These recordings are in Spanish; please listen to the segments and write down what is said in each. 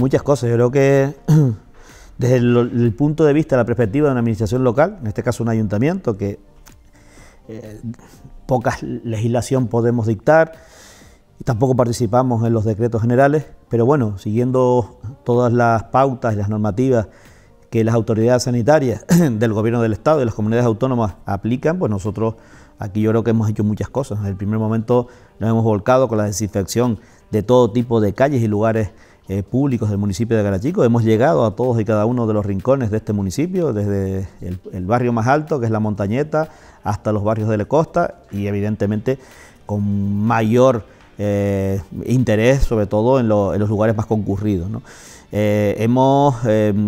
muchas cosas. Yo creo que desde el, punto de vista, la perspectiva de una administración local, en este caso un ayuntamiento, que eh, poca legislación podemos dictar, y tampoco participamos en los decretos generales, pero bueno, siguiendo todas las pautas y las normativas que las autoridades sanitarias del gobierno del Estado y las comunidades autónomas aplican, pues nosotros aquí yo creo que hemos hecho muchas cosas. En el primer momento nos hemos volcado con la desinfección de todo tipo de calles y lugares eh, públicos del municipio de Garachico. Hemos llegado a todos y cada uno de los rincones de este municipio, desde el, barrio más alto, que es la Montañeta, hasta los barrios de la costa y evidentemente con mayor eh, interés, sobre todo en, los lugares más concurridos. Eh, hemos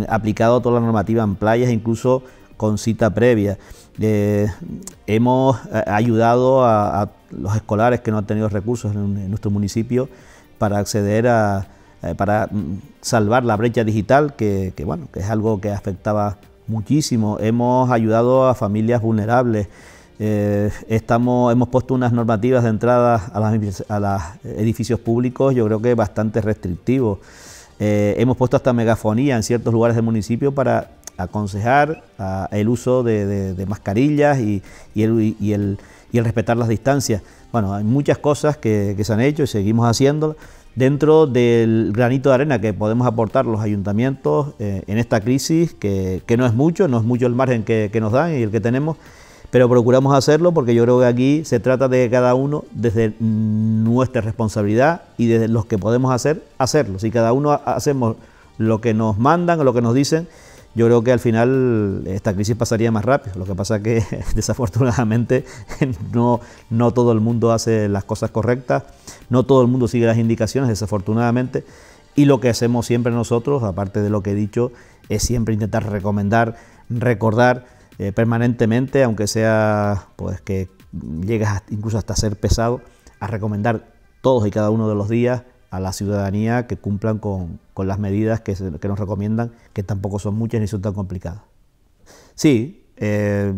aplicado toda la normativa en playas, incluso con cita previa. hemos ayudado a, los escolares que no han tenido recursos en nuestro municipio para acceder a, eh, para mm, salvar la brecha digital, que, bueno, que es algo que afectaba muchísimo. Hemos ayudado a familias vulnerables. Eh, estamos, hemos puesto unas normativas de entrada a los a edificios públicos, yo creo que bastante restrictivos. Eh, hemos puesto hasta megafonía en ciertos lugares del municipio para aconsejar el uso de, mascarillas y, el, respetar las distancias. Bueno, hay muchas cosas que, que se han hecho y seguimos haciéndolas dentro del granito de arena que podemos aportar los ayuntamientos eh, en esta crisis, que, no es mucho, no es mucho el margen que, que, nos dan y el que tenemos, pero procuramos hacerlo porque yo creo que aquí se trata de cada uno desde nuestra responsabilidad y desde los que podemos hacer, hacerlo. Si cada uno hacemos lo que nos mandan o lo que nos dicen, yo creo que al final esta crisis pasaría más rápido. Lo que pasa es que desafortunadamente no, no todo el mundo hace las cosas correctas, no todo el mundo sigue las indicaciones, desafortunadamente. Y lo que hacemos siempre nosotros, aparte de lo que he dicho, es siempre intentar recomendar, recordar eh, permanentemente, aunque sea pues que llegas incluso hasta ser pesado, a recomendar todos y cada uno de los días a la ciudadanía que cumplan con, con las medidas que, nos recomiendan, que tampoco son muchas ni son tan complicadas. Sí, eh,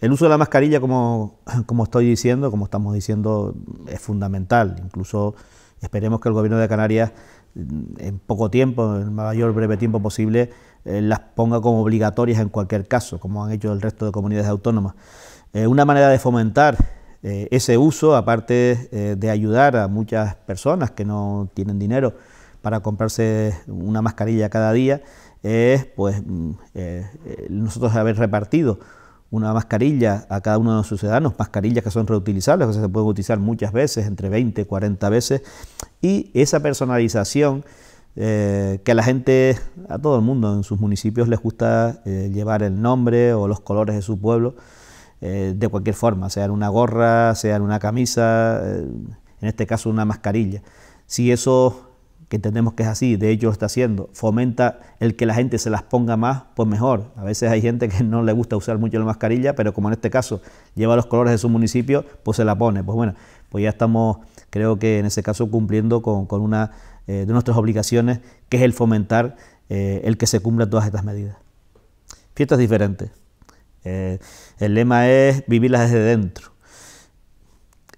el uso de la mascarilla, como, como estoy diciendo, como estamos diciendo, es fundamental. Incluso esperemos que el gobierno de Canarias mm, en poco tiempo, en el mayor breve tiempo posible, eh, las ponga como obligatorias en cualquier caso, como han hecho el resto de comunidades autónomas. Eh, una manera de fomentar eh, ese uso, aparte eh, de ayudar a muchas personas que no tienen dinero para comprarse una mascarilla cada día, es pues mm, eh, nosotros haber repartido una mascarilla a cada uno de nuestros ciudadanos, mascarillas que son reutilizables, que se pueden utilizar muchas veces, entre 20, 40 veces, y esa personalización que a la gente, a todo el mundo en sus municipios les gusta llevar el nombre o los colores de su pueblo, eh, de cualquier forma, sea en una gorra, sea en una camisa, eh, en este caso una mascarilla. Si eso, que entendemos que es así, de hecho lo está haciendo, fomenta el que la gente se las ponga más, pues mejor. A veces hay gente que no le gusta usar mucho la mascarilla, pero como en este caso lleva los colores de su municipio, pues se la pone. Pues bueno, pues ya estamos, creo que en ese caso cumpliendo con, una eh, de nuestras obligaciones, que es el fomentar el que se cumplan todas estas medidas. Fiestas diferentes. Eh, el lema es vivirlas desde dentro.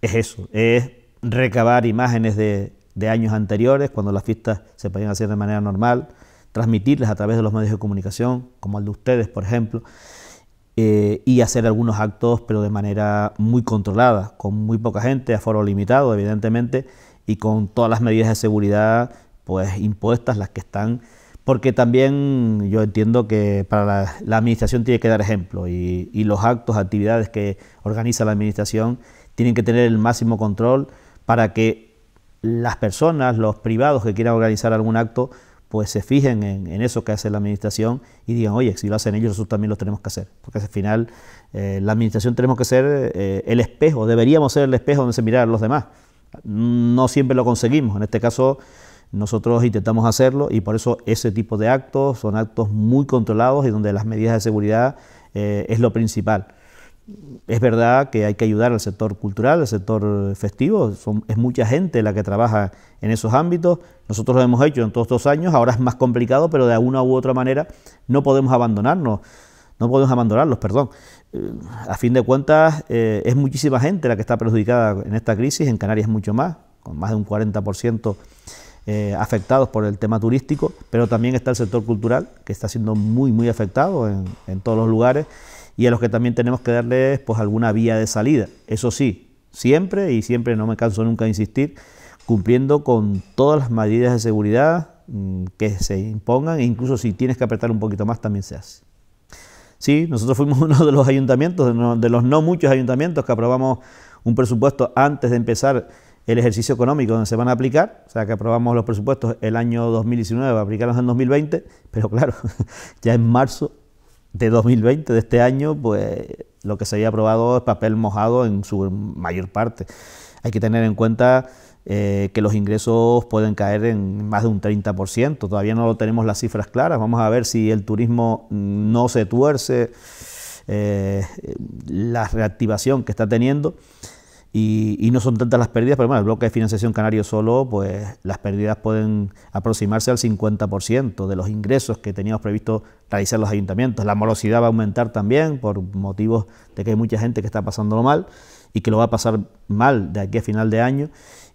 Es eso, es recabar imágenes de, años anteriores, cuando las fiestas se podían hacer de manera normal, transmitirlas a través de los medios de comunicación, como el de ustedes, por ejemplo, eh, y hacer algunos actos, pero de manera muy controlada, con muy poca gente, a foro limitado, evidentemente, y con todas las medidas de seguridad pues impuestas, las que están porque también yo entiendo que para la, administración tiene que dar ejemplo y, los actos, actividades que organiza la administración tienen que tener el máximo control para que las personas, los privados que quieran organizar algún acto, pues se fijen en, eso que hace la administración y digan, oye, si lo hacen ellos, nosotros también lo tenemos que hacer. Porque al final eh, la administración tenemos que ser eh, el espejo, deberíamos ser el espejo donde se miran los demás. No siempre lo conseguimos, en este caso nosotros intentamos hacerlo y por eso ese tipo de actos son actos muy controlados y donde las medidas de seguridad eh, es lo principal. Es verdad que hay que ayudar al sector cultural, al sector festivo, es mucha gente la que trabaja en esos ámbitos, nosotros lo hemos hecho en todos estos años, ahora es más complicado, pero de alguna u otra manera no podemos abandonarnos, no podemos abandonarlos, perdón. Eh, a fin de cuentas, eh, es muchísima gente la que está perjudicada en esta crisis, en Canarias mucho más, con más de un 40% eh, afectados por el tema turístico, pero también está el sector cultural, que está siendo muy, muy afectado en, en todos los lugares y a los que también tenemos que darles pues, alguna vía de salida. Eso sí, siempre, y siempre no me canso nunca de insistir, cumpliendo con todas las medidas de seguridad mm, que se impongan, e incluso si tienes que apretar un poquito más, también se hace. Sí, nosotros fuimos uno de los ayuntamientos, de, de los no muchos ayuntamientos que aprobamos un presupuesto antes de empezar el ejercicio económico donde se van a aplicar, o sea que aprobamos los presupuestos el año 2019, aplicarlos en 2020, pero claro, ya en marzo de 2020, de este año, pues lo que se había aprobado es papel mojado en su mayor parte. Hay que tener en cuenta eh, que los ingresos pueden caer en más de un 30%, todavía no tenemos las cifras claras, vamos a ver si el turismo no se tuerce, eh, la reactivación que está teniendo. Y, no son tantas las pérdidas, pero bueno, el bloque de financiación canario solo, pues las pérdidas pueden aproximarse al 50% de los ingresos que teníamos previsto realizar los ayuntamientos. La morosidad va a aumentar también por motivos de que hay mucha gente que está pasándolo mal y que lo va a pasar mal de aquí a final de año.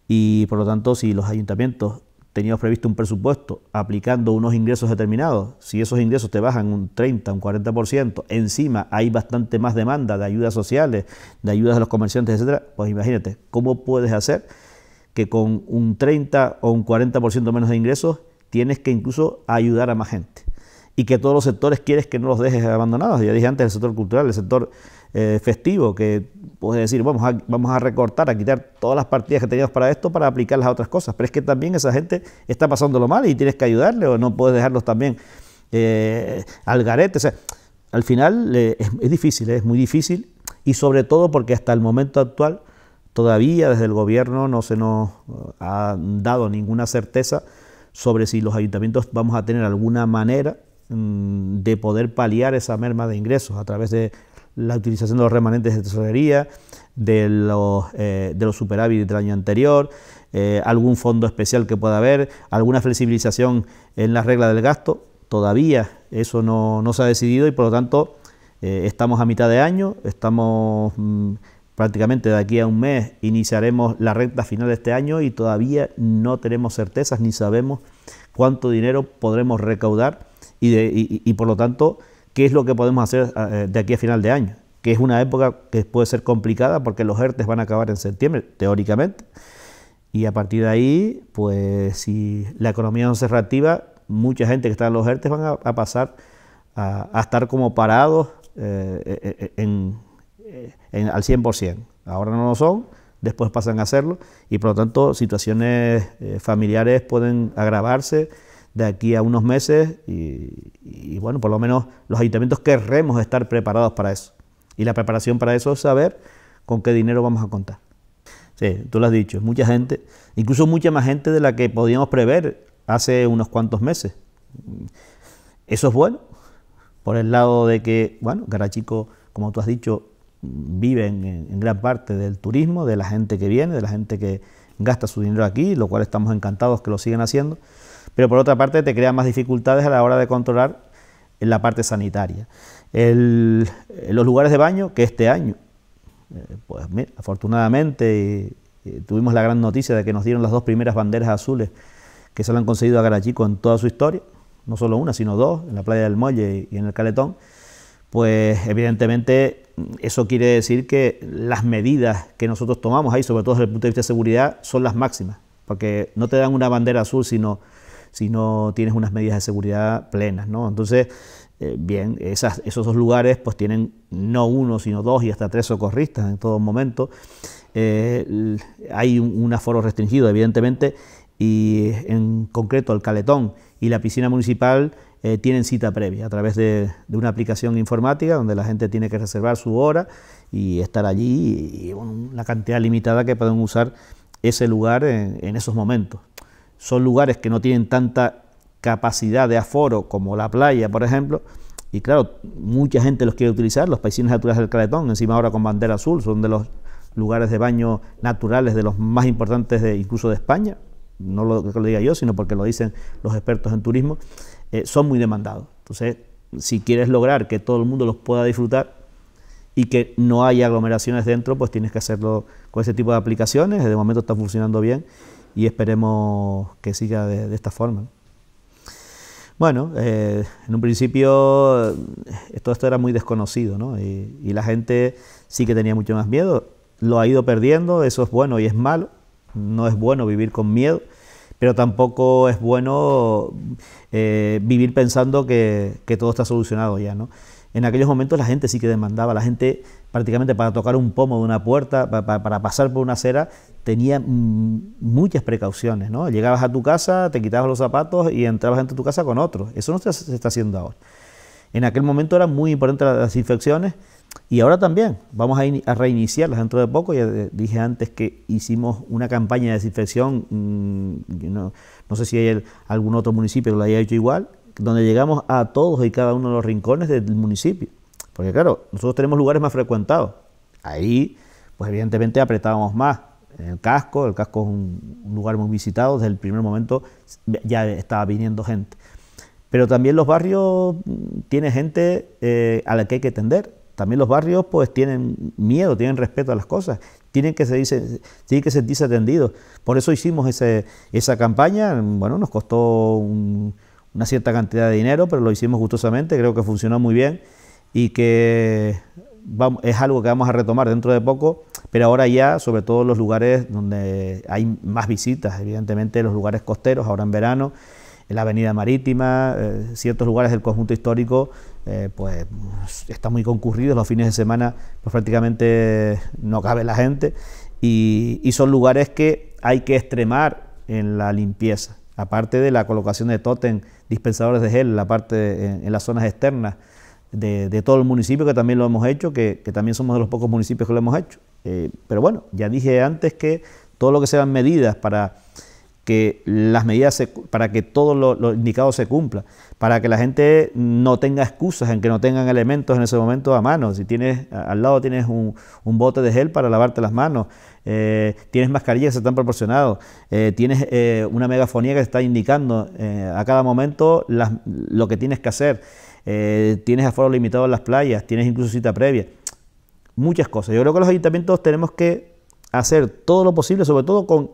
Y por lo tanto, si los ayuntamientos teníamos previsto un presupuesto aplicando unos ingresos determinados, si esos ingresos te bajan un 30, un 40%, encima hay bastante más demanda de ayudas sociales, de ayudas a los comerciantes, etcétera, pues imagínate, ¿cómo puedes hacer que con un 30 o un 40% menos de ingresos tienes que incluso ayudar a más gente? y que todos los sectores quieres que no los dejes abandonados. Ya dije antes el sector cultural, el sector eh, festivo, que puedes decir, vamos a, vamos a recortar, a quitar todas las partidas que teníamos para esto para aplicarlas a otras cosas. Pero es que también esa gente está pasándolo mal y tienes que ayudarle o no puedes dejarlos también eh, al garete. O sea, al final eh, es, difícil, es muy difícil y sobre todo porque hasta el momento actual todavía desde el gobierno no se nos ha dado ninguna certeza sobre si los ayuntamientos vamos a tener alguna manera Mm, de poder paliar esa merma de ingresos a través de la utilización de los remanentes de tesorería, de los, eh, de los superávit del año anterior, eh, algún fondo especial que pueda haber, alguna flexibilización en la regla del gasto. Todavía eso no, se ha decidido y por lo tanto eh, estamos a mitad de año, estamos mm, prácticamente de aquí a un mes iniciaremos la recta final de este año y todavía no tenemos certezas ni sabemos cuánto dinero podremos recaudar y, por lo tanto, ¿qué es lo que podemos hacer ah, eh, de aquí a final de año? Que es una época que puede ser complicada porque los ERTES van a acabar en septiembre, teóricamente. Y a partir de ahí, pues si la economía no se reactiva, mucha gente que está en los ERTES van a, pasar a, estar como parados eh, eh, al 100%. Ahora no lo son, después pasan a hacerlo y por lo tanto situaciones familiares pueden agravarse de aquí a unos meses y, bueno, por lo menos los ayuntamientos querremos estar preparados para eso. Y la preparación para eso es saber con qué dinero vamos a contar. Sí, tú lo has dicho, mucha gente, incluso mucha más gente de la que podíamos prever hace unos cuantos meses. Eso es bueno, por el lado de que, bueno, Garachico, como tú has dicho, vive en gran parte del turismo, de la gente que viene, de la gente que gasta su dinero aquí, lo cual estamos encantados que lo sigan haciendo pero por otra parte te crea más dificultades a la hora de controlar la parte sanitaria. los lugares de baño, que este año, eh, pues afortunadamente tuvimos la gran noticia de que nos dieron las dos primeras banderas azules que se le han conseguido a Garachico en toda su historia, no solo una, sino dos, en la playa del Molle y en el Caletón, pues evidentemente eso quiere decir que las medidas que nosotros tomamos ahí, sobre todo desde el punto de vista de seguridad, son las máximas, porque no te dan una bandera azul, sino si no tienes unas medidas de seguridad plenas, Entonces, eh, bien, esos dos lugares pues tienen no uno, sino dos y hasta tres socorristas en todo momento. Eh, hay un, aforo restringido, evidentemente, y en concreto el Caletón y la piscina municipal eh, tienen cita previa a través de, una aplicación informática donde la gente tiene que reservar su hora y estar allí y, una cantidad limitada que pueden usar ese lugar en esos momentos son lugares que no tienen tanta capacidad de aforo como la playa, por ejemplo, y claro, mucha gente los quiere utilizar, los paisines naturales del Caletón, encima ahora con bandera azul, son de los lugares de baño naturales de los más importantes de, incluso de España, no lo lo diga yo, sino porque lo dicen los expertos en turismo, eh, son muy demandados. Entonces, si quieres lograr que todo el mundo los pueda disfrutar y que no haya aglomeraciones dentro, pues tienes que hacerlo con ese tipo de aplicaciones, de momento está funcionando bien y esperemos que siga de, esta forma. Bueno, eh, en un principio eh, todo esto era muy desconocido ¿no? y, la gente sí que tenía mucho más miedo, lo ha ido perdiendo, eso es bueno y es malo, no es bueno vivir con miedo, pero tampoco es bueno eh, vivir pensando que, todo está solucionado ya. ¿no? En aquellos momentos la gente sí que demandaba, la gente prácticamente para tocar un pomo de una puerta, para pasar por una acera, tenía mm, muchas precauciones, ¿no? Llegabas a tu casa, te quitabas los zapatos y entrabas dentro de tu casa con otros. Eso no se está haciendo ahora. En aquel momento eran muy importantes las infecciones y ahora también. Vamos a, reiniciarlas dentro de poco. Ya eh, dije antes que hicimos una campaña de desinfección, mm, no, sé si hay algún otro municipio que lo haya hecho igual, donde llegamos a todos y cada uno de los rincones del municipio. Porque claro, nosotros tenemos lugares más frecuentados. Ahí, pues evidentemente apretábamos más el casco, el casco es un, lugar muy visitado, desde el primer momento ya estaba viniendo gente. Pero también los barrios mm, tiene gente eh, a la que hay que atender. También los barrios pues tienen miedo, tienen respeto a las cosas, tienen que, se tienen que sentirse atendidos. Por eso hicimos esa campaña, bueno, nos costó una cierta cantidad de dinero, pero lo hicimos gustosamente, creo que funcionó muy bien y que es algo que vamos a retomar dentro de poco pero ahora ya, sobre todo los lugares donde hay más visitas, evidentemente los lugares costeros, ahora en verano, en la avenida marítima, eh, ciertos lugares del conjunto histórico, eh, pues está muy concurridos los fines de semana, pues prácticamente no cabe la gente, y, son lugares que hay que extremar en la limpieza aparte de la colocación de totem, dispensadores de gel la parte en, las zonas externas, de, todo el municipio, que también lo hemos hecho, que, también somos de los pocos municipios que lo hemos hecho. Eh, pero bueno, ya dije antes que todo lo que sean medidas para que las medidas para que todos los lo indicado se cumpla, para que la gente no tenga excusas en que no tengan elementos en ese momento a mano. Si tienes al lado tienes un, bote de gel para lavarte las manos, eh, tienes mascarillas que se están proporcionados, eh, tienes una megafonía que está indicando a cada momento lo que tienes que hacer. Eh, tienes aforo limitado en las playas, tienes incluso cita previa, muchas cosas. Yo creo que los ayuntamientos tenemos que hacer todo lo posible, sobre todo con,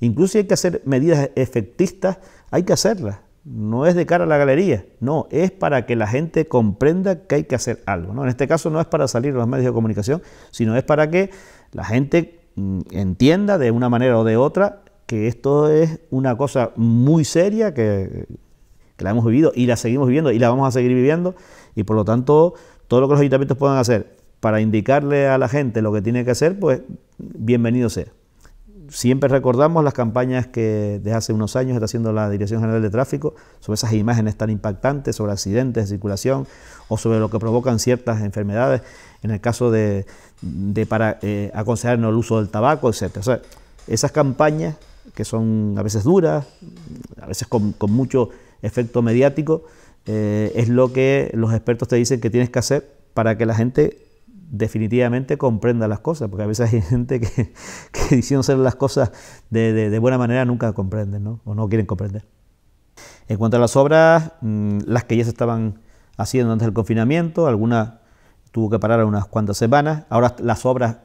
incluso si hay que hacer medidas efectistas, hay que hacerlas. No es de cara a la galería, no, es para que la gente comprenda que hay que hacer algo. ¿no? En este caso no es para salir los medios de comunicación, sino es para que la gente mm, entienda de una manera o de otra que esto es una cosa muy seria que que la hemos vivido y la seguimos viviendo y la vamos a seguir viviendo y por lo tanto todo lo que los ayuntamientos puedan hacer para indicarle a la gente lo que tiene que hacer, pues bienvenido sea. Siempre recordamos las campañas que desde hace unos años está haciendo la Dirección General de Tráfico sobre esas imágenes tan impactantes, sobre accidentes de circulación o sobre lo que provocan ciertas enfermedades, en el caso de, para eh, aconsejarnos el uso del tabaco, etc. O sea, esas campañas que son a veces duras, a veces con mucho efecto mediático, eh, es lo que los expertos te dicen que tienes que hacer para que la gente definitivamente comprenda las cosas, porque a veces hay gente que, diciendo hacer las cosas de, buena manera nunca comprenden o no quieren comprender. En cuanto a las obras, mm, las que ya se estaban haciendo antes del confinamiento, algunas tuvo que parar unas cuantas semanas, ahora las obras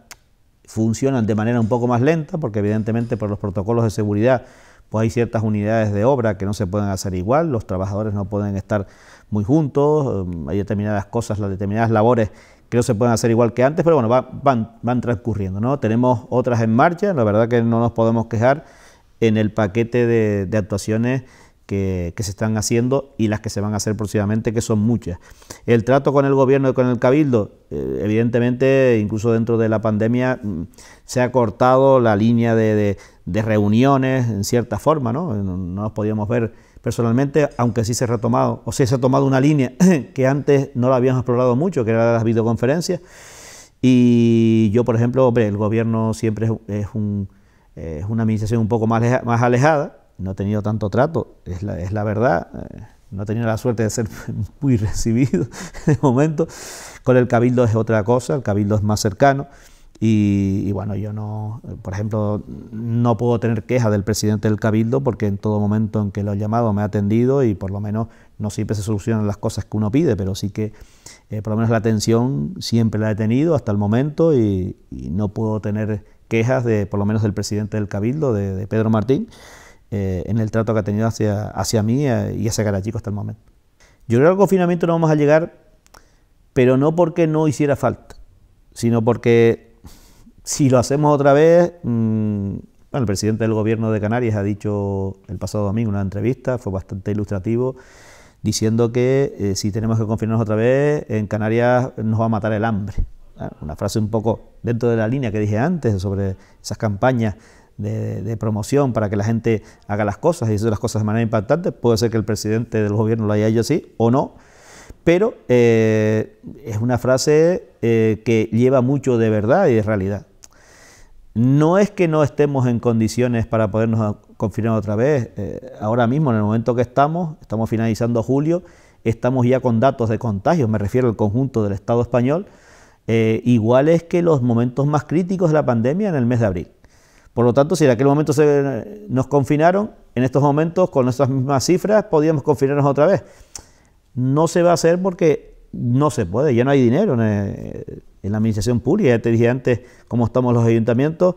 funcionan de manera un poco más lenta, porque evidentemente por los protocolos de seguridad pues hay ciertas unidades de obra que no se pueden hacer igual, los trabajadores no pueden estar muy juntos, em, hay determinadas cosas, las determinadas labores que no se pueden hacer igual que antes, pero bueno, van, van transcurriendo, ¿no? Tenemos otras en marcha, la verdad que no nos podemos quejar en el paquete de, de actuaciones que, se están haciendo y las que se van a hacer próximamente, que son muchas. El trato con el gobierno y con el cabildo, eh, evidentemente, incluso dentro de la pandemia, mm, se ha cortado la línea de, reuniones en cierta forma, ¿no? No nos podíamos ver personalmente, aunque sí se ha retomado, o sea, se ha tomado una línea que antes no la habíamos explorado mucho, que era las videoconferencias. Y yo, por ejemplo, el gobierno siempre es, un, eh, una administración un poco más, más alejada, no he tenido tanto trato, es la, verdad. Eh, no he tenido la suerte de ser muy recibido de momento. Con el cabildo es otra cosa, el cabildo es más cercano. Y, bueno, yo no, por ejemplo, no puedo tener quejas del presidente del Cabildo porque en todo momento en que lo he llamado me ha atendido y por lo menos no siempre se solucionan las cosas que uno pide, pero sí que eh, por lo menos la atención siempre la he tenido hasta el momento y, no puedo tener quejas de por lo menos del presidente del Cabildo, de Pedro Martín. Eh, en el trato que ha tenido hacia, hacia mí eh, y hacia chico hasta el momento. Yo creo que al confinamiento no vamos a llegar, pero no porque no hiciera falta, sino porque si lo hacemos otra vez, mm, el presidente del gobierno de Canarias ha dicho el pasado domingo en una entrevista, fue bastante ilustrativo, diciendo que eh, si tenemos que confinarnos otra vez, en Canarias nos va a matar el hambre. Ah, una frase un poco dentro de la línea que dije antes sobre esas campañas de, promoción para que la gente haga las cosas y hacer las cosas de manera impactante. Puede ser que el presidente del gobierno lo haya hecho así o no, pero eh, es una frase eh, que lleva mucho de verdad y de realidad. No es que no estemos en condiciones para podernos confinar otra vez. Eh, ahora mismo, en el momento que estamos, estamos finalizando julio, estamos ya con datos de contagios, me refiero al conjunto del Estado español, iguales que los momentos más críticos de la pandemia en el mes de abril. Por lo tanto, si en aquel momento nos confinaron, en estos momentos con nuestras mismas cifras podíamos confinarnos otra vez. No se va a hacer porque no se puede, ya no hay dinero en, eh, la administración pública. Ya te dije antes cómo estamos los ayuntamientos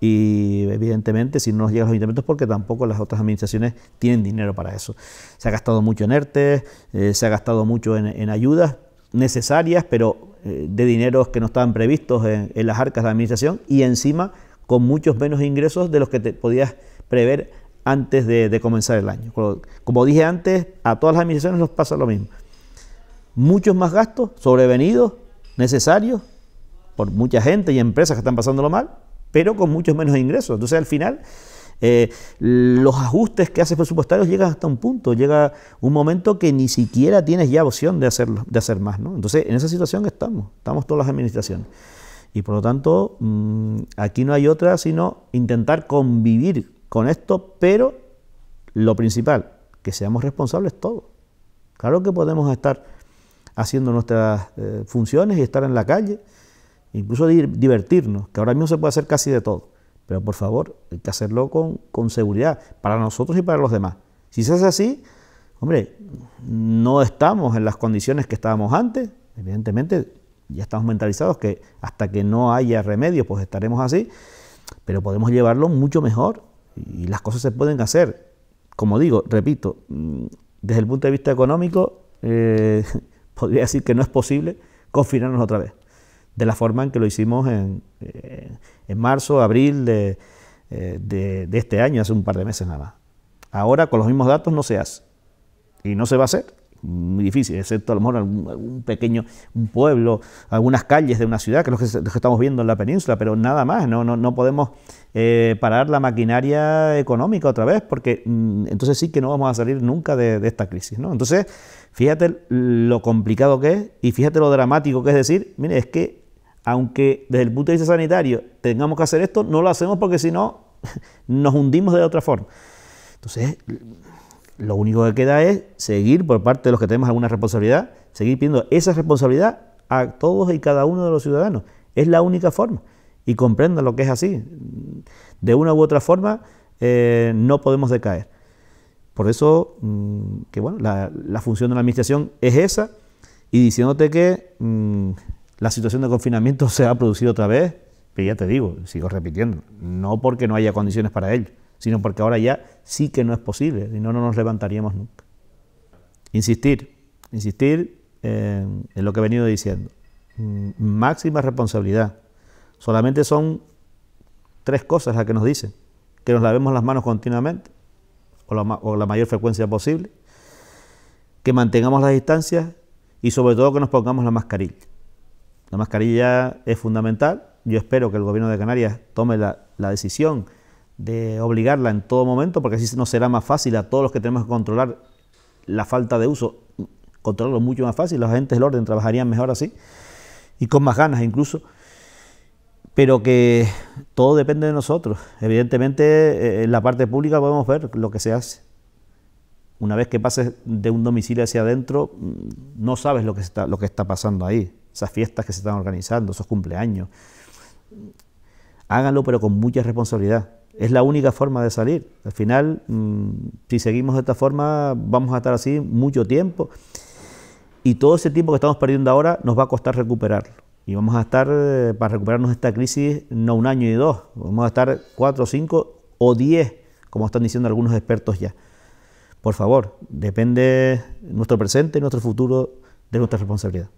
y evidentemente si no nos llega los ayuntamientos porque tampoco las otras administraciones tienen dinero para eso. Se ha gastado mucho en ERTE, eh, se ha gastado mucho en, ayudas necesarias, pero eh, de dineros que no estaban previstos en, en las arcas de la administración y encima con muchos menos ingresos de los que te podías prever antes de, comenzar el año. Como dije antes, a todas las administraciones nos pasa lo mismo. Muchos más gastos sobrevenidos, necesarios, por mucha gente y empresas que están pasándolo mal, pero con muchos menos ingresos. Entonces al final eh, los ajustes que haces presupuestarios llegan hasta un punto, llega un momento que ni siquiera tienes ya opción de, de hacer más. ¿no? Entonces en esa situación estamos, estamos todas las administraciones. Y por lo tanto, mm, aquí no hay otra sino intentar convivir con esto, pero lo principal, que seamos responsables todos. Claro que podemos estar haciendo nuestras eh, funciones y estar en la calle, incluso divertirnos, que ahora mismo se puede hacer casi de todo. Pero por favor, hay que hacerlo con, con seguridad, para nosotros y para los demás. Si se hace así, hombre, no estamos en las condiciones que estábamos antes, evidentemente ya estamos mentalizados que hasta que no haya remedio, pues estaremos así, pero podemos llevarlo mucho mejor y las cosas se pueden hacer. Como digo, repito, mm, desde el punto de vista económico, eh, podría decir que no es posible confinarnos otra vez, de la forma en que lo hicimos en, eh, marzo, abril eh, de, de este año, hace un par de meses nada más. Ahora con los mismos datos no se hace y no se va a hacer muy difícil, excepto a lo mejor algún, pequeño pueblo, algunas calles de una ciudad, que es lo que, estamos viendo en la península, pero nada más, no, no, podemos eh, parar la maquinaria económica otra vez, porque mm, entonces sí que no vamos a salir nunca de, esta crisis. ¿no? Entonces, fíjate lo complicado que es y fíjate lo dramático que es decir, mire, es que aunque desde el punto de vista sanitario tengamos que hacer esto, no lo hacemos porque si no nos hundimos de otra forma. Entonces, lo único que queda es seguir por parte de los que tenemos alguna responsabilidad, seguir pidiendo esa responsabilidad a todos y cada uno de los ciudadanos. Es la única forma. Y comprendan lo que es así. De una u otra forma eh, no podemos decaer. Por eso, mm, que bueno, la, función de la administración es esa. Y diciéndote que mm, la situación de confinamiento se ha producido otra vez, pero ya te digo, sigo repitiendo, no porque no haya condiciones para ello sino porque ahora ya sí que no es posible, si no, no nos levantaríamos nunca. Insistir, insistir eh, en, lo que he venido diciendo. Mm, máxima responsabilidad. Solamente son tres cosas las que nos dicen. Que nos lavemos las manos continuamente, o la, mayor frecuencia posible, que mantengamos las distancias y sobre todo que nos pongamos la mascarilla. La mascarilla es fundamental. Yo espero que el gobierno de Canarias tome la decisión de obligarla en todo momento, porque así nos será más fácil a todos los que tenemos que controlar la falta de uso, controlarlo mucho más fácil, los agentes del orden trabajarían mejor así y con más ganas incluso, pero que todo depende de nosotros. Evidentemente eh, en la parte pública podemos ver lo que se hace. Una vez que pases de un domicilio hacia adentro, mm, no sabes lo que está, lo que está pasando ahí, esas fiestas que se están organizando, esos cumpleaños. Háganlo pero con mucha responsabilidad es la única forma de salir. Al final, mm, si seguimos de esta forma, vamos a estar así mucho tiempo. Y todo ese tiempo que estamos perdiendo ahora nos va a costar recuperarlo. Y vamos a estar, eh, para recuperarnos de esta crisis, no un año y dos, vamos a estar cuatro, cinco o diez, como están diciendo algunos expertos ya. Por favor, depende nuestro presente, y nuestro futuro, de nuestra responsabilidad.